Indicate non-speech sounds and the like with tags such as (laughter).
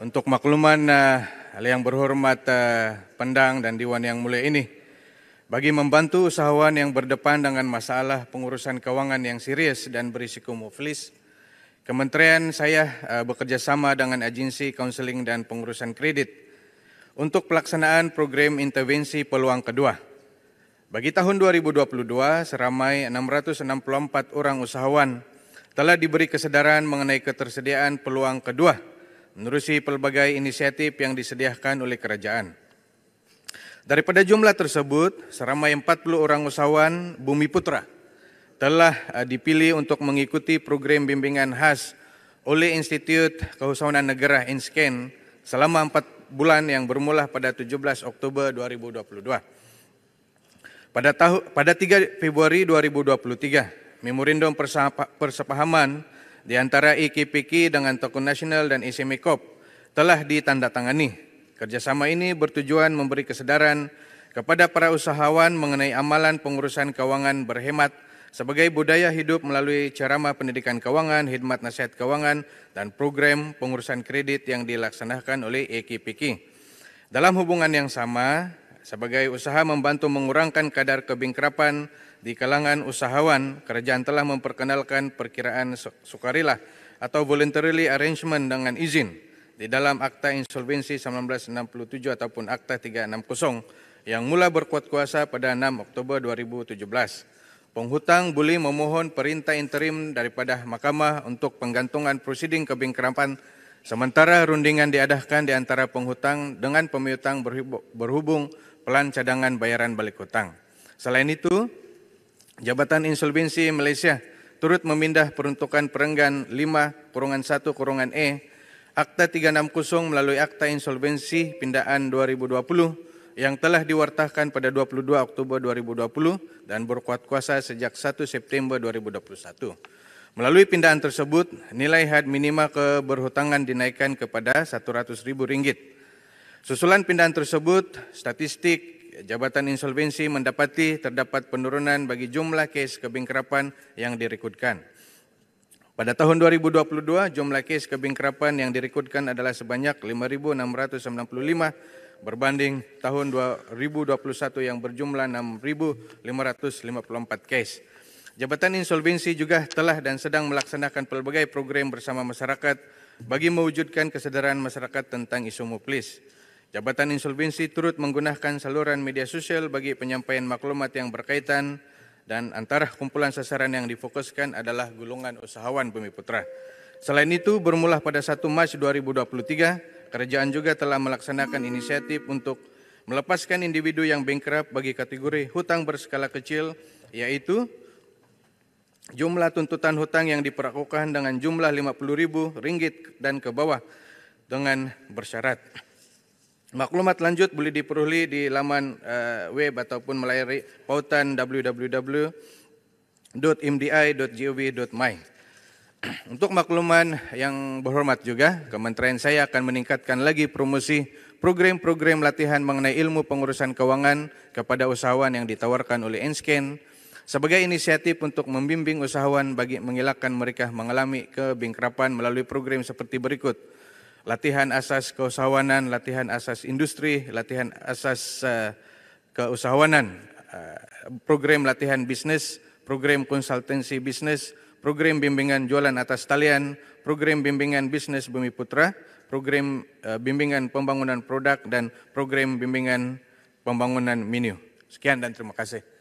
Untuk makluman uh, yang berhormat eh, pendang dan diwan yang mulia ini, bagi membantu usahawan yang berdepan dengan masalah pengurusan keuangan yang serius dan berisiko muflis, Kementerian saya eh, bekerjasama dengan agensi konseling dan pengurusan kredit untuk pelaksanaan program intervensi peluang kedua. Bagi tahun 2022, seramai 664 orang usahawan telah diberi kesedaran mengenai ketersediaan peluang kedua menerusi pelbagai inisiatif yang disediakan oleh kerajaan. Daripada jumlah tersebut, seramai 40 orang usahawan Bumi Putra telah eh, dipilih untuk mengikuti program bimbingan khas oleh Institut Kehusawanan Negara INSCAN selama 4 bulan yang bermula pada 17 Oktober 2022. Pada, tahu, pada 3 Februari 2023, Memorandum Persepahaman di antara IKPK e dengan Tokun Nasional dan ISMIKOP telah ditandatangani. Kerjasama ini bertujuan memberi kesedaran kepada para usahawan mengenai amalan pengurusan kewangan berhemat sebagai budaya hidup melalui ceramah pendidikan kewangan, khidmat nasihat kewangan, dan program pengurusan kredit yang dilaksanakan oleh EKPK. Dalam hubungan yang sama, sebagai usaha membantu mengurangkan kadar kebingkrapan di kalangan usahawan, kerajaan telah memperkenalkan perkiraan sukarela atau voluntarily arrangement dengan izin di dalam Akta Insolvensi 1967 ataupun Akta 360 yang mula berkuat kuasa pada 6 Oktober 2017. Penghutang boleh memohon perintah interim daripada mahkamah untuk penggantungan prosiding kebingkrapan sementara rundingan diadakan di antara penghutang dengan pemihutang berhubung pelan cadangan bayaran balik hutang. Selain itu, Jabatan Insolvensi Malaysia turut memindah peruntukan perenggan 5 kurungan 1 kurungan E Akta 360 melalui Akta Insolvensi Pindaan 2020 yang telah diwartahkan pada 22 Oktober 2020 dan berkuat kuasa sejak 1 September 2021. Melalui pindaan tersebut, nilai had minima keberhutangan dinaikkan kepada ribu ringgit. Susulan pindahan tersebut, statistik Jabatan Insolvensi mendapati terdapat penurunan bagi jumlah kes kebingkrapan yang direkodkan. Pada tahun 2022, jumlah kes kebingkrapan yang direkodkan adalah sebanyak 5.695 berbanding tahun 2021 yang berjumlah 6.554 kes. Jabatan Insolvensi juga telah dan sedang melaksanakan pelbagai program bersama masyarakat bagi mewujudkan kesedaran masyarakat tentang isu muplis. Jabatan Insolvensi turut menggunakan saluran media sosial bagi penyampaian maklumat yang berkaitan dan antara kumpulan sasaran yang difokuskan adalah golongan usahawan Bumi Putra. Selain itu, bermula pada 1 Mac 2023, kerajaan juga telah melaksanakan inisiatif untuk melepaskan individu yang bankrupt bagi kategori hutang berskala kecil, yaitu jumlah tuntutan hutang yang diperakukan dengan jumlah 50 ribu ringgit dan ke bawah dengan bersyarat. Maklumat lanjut boleh diperoleh di laman uh, web ataupun melalui pautan www.mdi.gov.my. (clears throat) Untuk makluman yang berhormat juga, Kementerian saya akan meningkatkan lagi promosi program-program latihan mengenai ilmu pengurusan keuangan kepada usahawan yang ditawarkan oleh Enscan sebagai inisiatif untuk membimbing usahawan bagi mengelakkan mereka mengalami kebingkrapan melalui program seperti berikut – latihan asas keusahawanan, latihan asas industri, latihan asas eh, keusahawanan, eh, program latihan bisnis, program konsultansi bisnis, program bimbingan jualan atas talian, program bimbingan bisnis Bumi Putra, program eh, bimbingan pembangunan produk dan program bimbingan pembangunan menu. Sekian dan terima kasih.